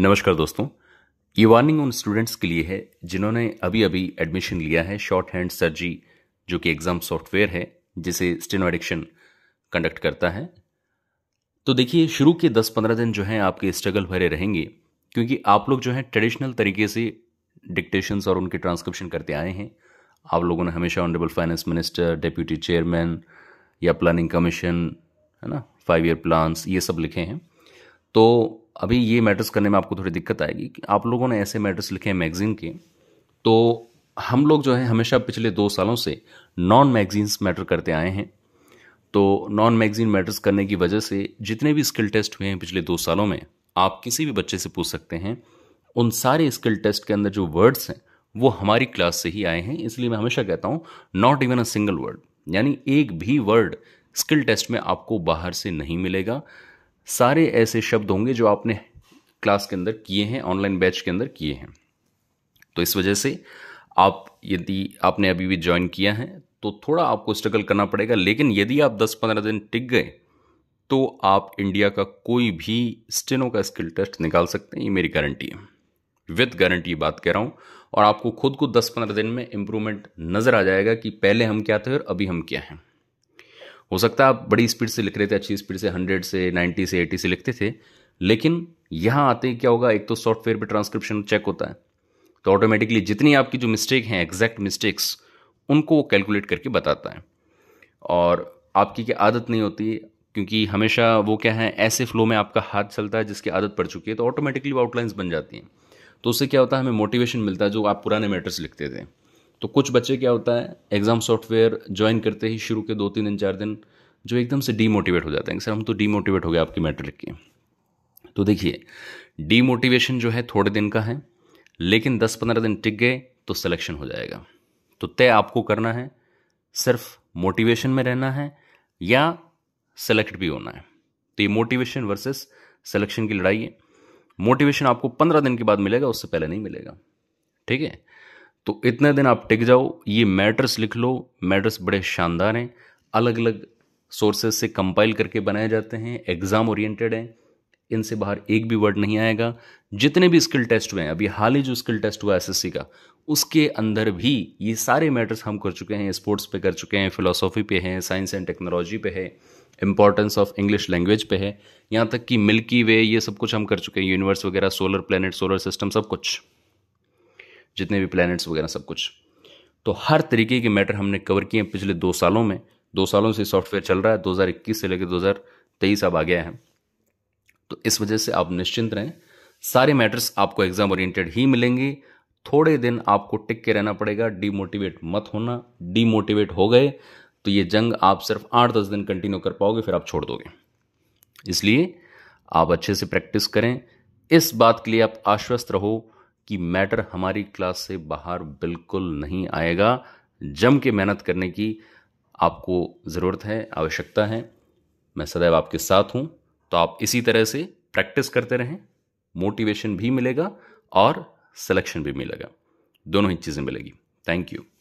नमस्कार दोस्तों ये वार्निंग उन स्टूडेंट्स के लिए है जिन्होंने अभी अभी एडमिशन लिया है शॉर्ट हैंड सर्जी जो कि एग्ज़ाम सॉफ्टवेयर है जिसे स्टेनो एडिक्शन कंडक्ट करता है तो देखिए शुरू के 10-15 दिन जो हैं आपके स्ट्रगल भरे रहेंगे क्योंकि आप लोग जो हैं ट्रेडिशनल तरीके से डिक्टेशन और उनके ट्रांसक्रिप्शन करते आए हैं आप लोगों ने हमेशा honourable finance minister deputy chairman या प्लानिंग कमीशन है ना फाइव ईयर प्लान्स ये सब लिखे हैं तो अभी ये मैटर्स करने में आपको थोड़ी दिक्कत आएगी कि आप लोगों ने ऐसे मैटर्स लिखे हैं मैगजीन के तो हम लोग जो है हमेशा पिछले दो सालों से नॉन मैगजीन्स मैटर करते आए हैं तो नॉन मैगजीन मैटर्स करने की वजह से जितने भी स्किल टेस्ट हुए हैं पिछले दो सालों में आप किसी भी बच्चे से पूछ सकते हैं उन सारे स्किल टेस्ट के अंदर जो वर्ड्स हैं वो हमारी क्लास से ही आए हैं इसलिए मैं हमेशा कहता हूँ not even a single word यानी एक भी वर्ड स्किल टेस्ट में आपको बाहर से नहीं मिलेगा सारे ऐसे शब्द होंगे जो आपने क्लास के अंदर किए हैं ऑनलाइन बैच के अंदर किए हैं तो इस वजह से आप यदि आपने अभी भी ज्वाइन किया है तो थोड़ा आपको स्ट्रगल करना पड़ेगा लेकिन यदि आप 10-15 दिन टिक गए तो आप इंडिया का कोई भी स्टेनो का स्किल टेस्ट निकाल सकते हैं ये मेरी गारंटी है विद गारंटी बात कह रहा हूँ और आपको खुद को 10-15 दिन में इम्प्रूवमेंट नज़र आ जाएगा कि पहले हम क्या थे और अभी हम क्या हैं हो सकता है आप बड़ी स्पीड से लिख रहे थे अच्छी स्पीड से हंड्रेड से नाइन्टी से एटी से लिखते थे लेकिन यहाँ आते ही क्या होगा एक तो सॉफ्टवेयर पर ट्रांसक्रिप्शन चेक होता है तो ऑटोमेटिकली जितनी आपकी जो मिस्टेक हैं एग्जैक्ट मिस्टेक्स उनको वो कैलकुलेट करके बताता है और आपकी क्या आदत नहीं होती क्योंकि हमेशा वो क्या है ऐसे फ्लो में आपका हाथ चलता है जिसकी आदत पड़ चुकी है तो ऑटोमेटिकली वो आउटलाइंस बन जाती हैं तो उससे क्या होता है हमें मोटिवेशन मिलता है जो आप पुराने मैटर्स लिखते थे तो कुछ बच्चे क्या होता है एग्ज़ाम सॉफ्टवेयर ज्वाइन करते ही शुरू के दो तीन दिन चार दिन जो एकदम से डीमोटिवेट हो जाते हैं सर हम तो डीमोटिवेट हो गए आपकी मैट्रिक के तो देखिए डीमोटिवेशन जो है थोड़े दिन का है लेकिन दस पंद्रह दिन टिक गए तो सिलेक्शन हो जाएगा तो तय आपको करना है सिर्फ मोटिवेशन में रहना है या सेलेक्ट भी होना है तो ये मोटिवेशन वर्सेस सिलेक्शन की लड़ाई है मोटिवेशन आपको पंद्रह दिन के बाद मिलेगा उससे पहले नहीं मिलेगा ठीक है तो इतने दिन आप टिक जाओ ये मैटर्स लिख लो मैटर्स बड़े शानदार हैं अलग अलग सोर्सेज से कंपाइल करके बनाए जाते हैं एग्ज़ाम ओरिएंटेड हैं इनसे बाहर एक भी वर्ड नहीं आएगा जितने भी स्किल टेस्ट हुए हैं अभी हाल ही जो स्किल टेस्ट हुआ एस का उसके अंदर भी ये सारे मैटर्स हम कर चुके हैं स्पोर्ट्स पे कर चुके हैं फिलोसॉफी पे हैं साइंस एंड टेक्नोलॉजी पे है इंपॉर्टेंस ऑफ इंग्लिश लैंग्वेज पे है यहाँ तक कि मिल्की वे ये सब कुछ हम कर चुके हैं यूनिवर्स वगैरह सोलर प्लानट सोलर सिस्टम सब कुछ जितने भी प्लैनेट्स वगैरह सब कुछ तो हर तरीके के मैटर हमने कवर किए हैं पिछले दो सालों में दो सालों से सॉफ्टवेयर चल रहा है 2021 से लेकर 2023 अब आ गया है तो इस वजह से आप निश्चिंत रहें सारे मैटर्स आपको एग्जाम ओरिएंटेड ही मिलेंगे थोड़े दिन आपको टिक के रहना पड़ेगा डीमोटिवेट मत होना डीमोटिवेट हो गए तो ये जंग आप सिर्फ आठ दस दिन कंटिन्यू कर पाओगे फिर आप छोड़ दोगे इसलिए आप अच्छे से प्रैक्टिस करें इस बात के लिए आप आश्वस्त रहो कि मैटर हमारी क्लास से बाहर बिल्कुल नहीं आएगा जम के मेहनत करने की आपको ज़रूरत है आवश्यकता है मैं सदैव आपके साथ हूँ तो आप इसी तरह से प्रैक्टिस करते रहें मोटिवेशन भी मिलेगा और सिलेक्शन भी मिलेगा दोनों ही चीज़ें मिलेगी थैंक यू